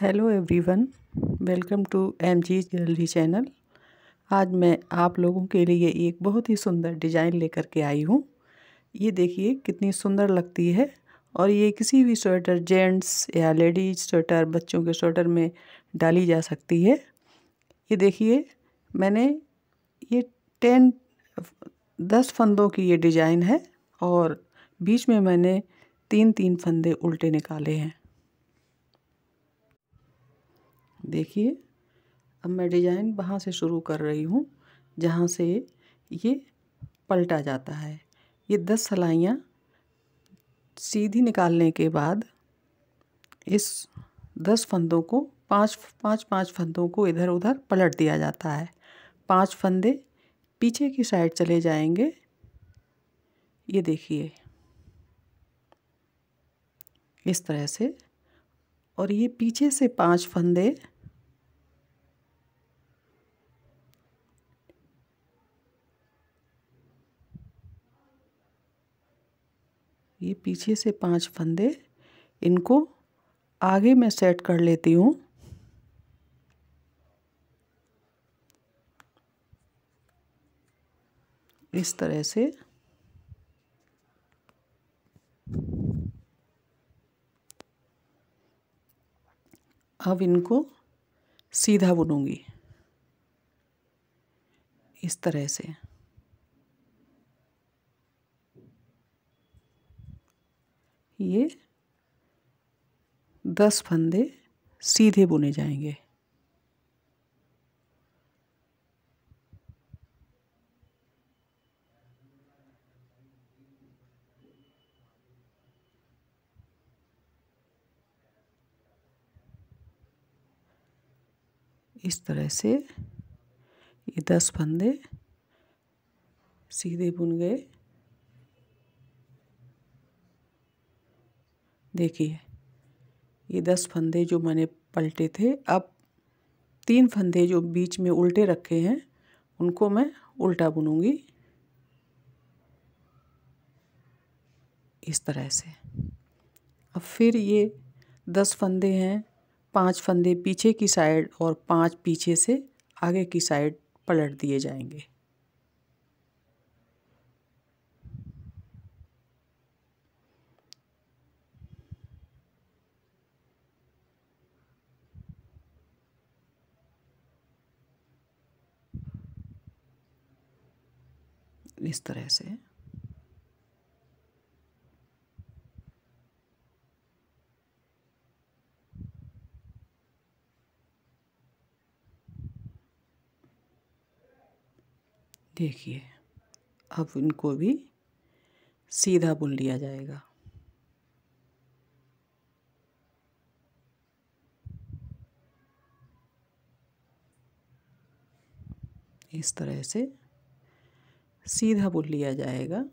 hello everyone welcome to M G jewellery channel आज मैं आप लोगों के लिए एक बहुत ही सुंदर डिजाइन लेकर के आई हूँ ये देखिए कितनी सुंदर लगती है और ये किसी भी स्वेटर जेंट्स या लेडीज स्वेटर बच्चों के स्वेटर में डाली जा सकती है ये देखिए मैंने ये टेन दस फंदों की ये डिजाइन है और बीच में मैंने तीन तीन फंदे उल्टे निकाले हैं देखिए अब मैं डिज़ाइन वहाँ से शुरू कर रही हूँ जहाँ से ये पलटा जाता है ये दस सलाइयाँ सीधी निकालने के बाद इस दस फंदों को पांच पांच पांच फंदों को इधर उधर पलट दिया जाता है पांच फंदे पीछे की साइड चले जाएंगे ये देखिए इस तरह से और ये पीछे से पांच फंदे ये पीछे से पांच फंदे इनको आगे मैं सेट कर लेती हूँ इस तरह से अब इनको सीधा बुनूंगी इस तरह से ये दस फंदे सीधे बुने जाएंगे इस तरह से ये दस फंदे सीधे बुन गए देखिए ये दस फंदे जो मैंने पलटे थे अब तीन फंदे जो बीच में उल्टे रखे हैं उनको मैं उल्टा बुनूंगी इस तरह से अब फिर ये दस फंदे हैं पांच फंदे पीछे की साइड और पांच पीछे से आगे की साइड पलट दिए जाएंगे इस तरह से देखिए अब इनको भी सीधा बुन लिया जाएगा इस तरह से सीधा बुन लिया जाएगा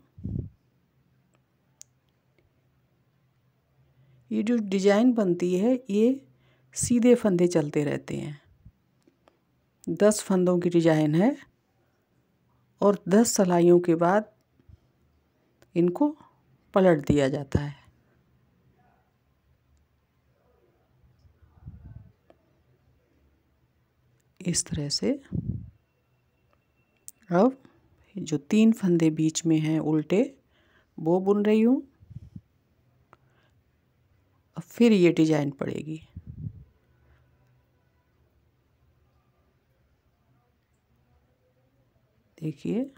ये जो डिजाइन बनती है ये सीधे फंदे चलते रहते हैं दस फंदों की डिजाइन है और दस सलाइयों के बाद इनको पलट दिया जाता है इस तरह से अब जो तीन फंदे बीच में हैं उल्टे वो बुन रही हूँ फिर ये डिजाइन पड़ेगी देखिए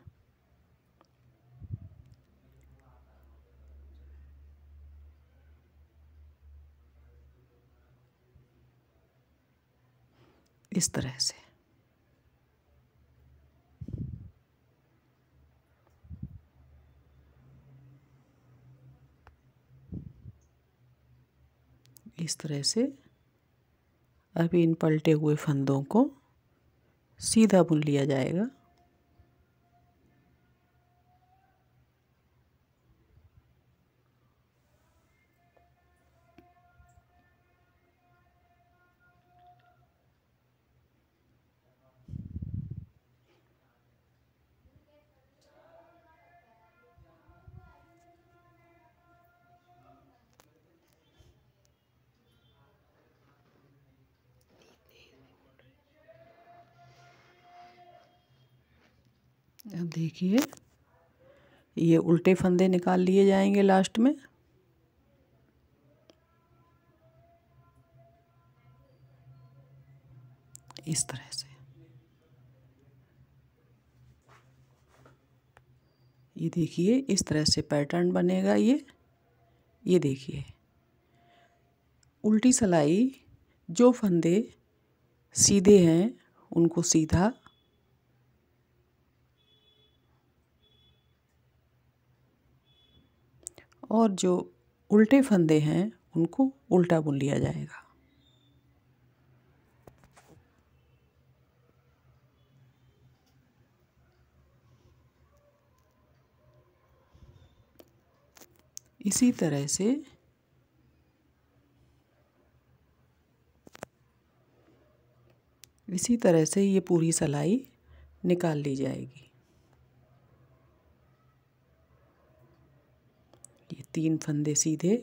इस तरह से इस तरह से अभी इन पलटे हुए फंदों को सीधा बुन लिया जाएगा अब देखिए ये उल्टे फंदे निकाल लिए जाएंगे लास्ट में इस तरह से ये देखिए इस तरह से पैटर्न बनेगा ये ये देखिए उल्टी सलाई जो फंदे सीधे हैं उनको सीधा और जो उल्टे फंदे हैं उनको उल्टा बुन लिया जाएगा इसी तरह से इसी तरह से ये पूरी सलाई निकाल ली जाएगी तीन फंदे सीधे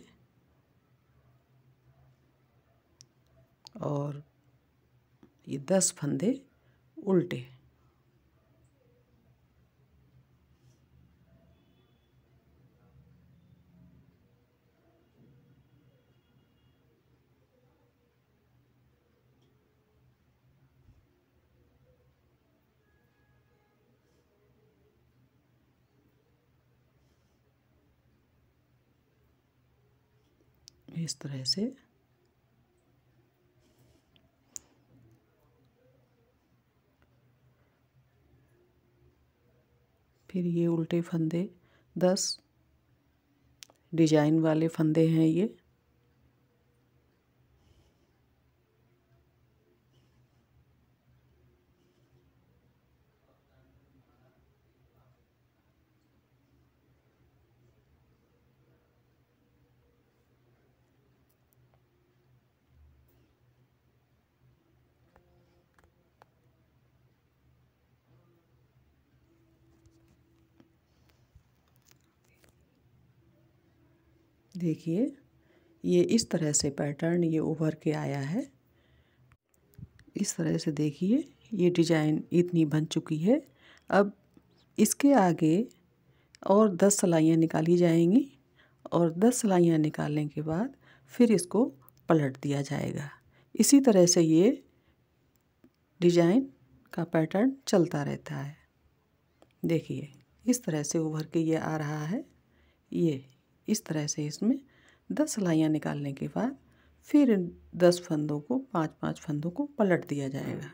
और ये दस फंदे उल्टे इस तरह से फिर ये उल्टे फंदे दस डिजाइन वाले फंदे हैं ये देखिए ये इस तरह से पैटर्न ये उभर के आया है इस तरह से देखिए ये डिजाइन इतनी बन चुकी है अब इसके आगे और दस सलाइयाँ निकाली जाएंगी और दस सलाइयाँ निकालने के बाद फिर इसको पलट दिया जाएगा इसी तरह से ये डिजाइन का पैटर्न चलता रहता है देखिए इस तरह से उभर के ये आ रहा है ये इस तरह से इसमें दस सिलाइयाँ निकालने के बाद फिर दस फंदों को पाँच पाँच फंदों को पलट दिया जाएगा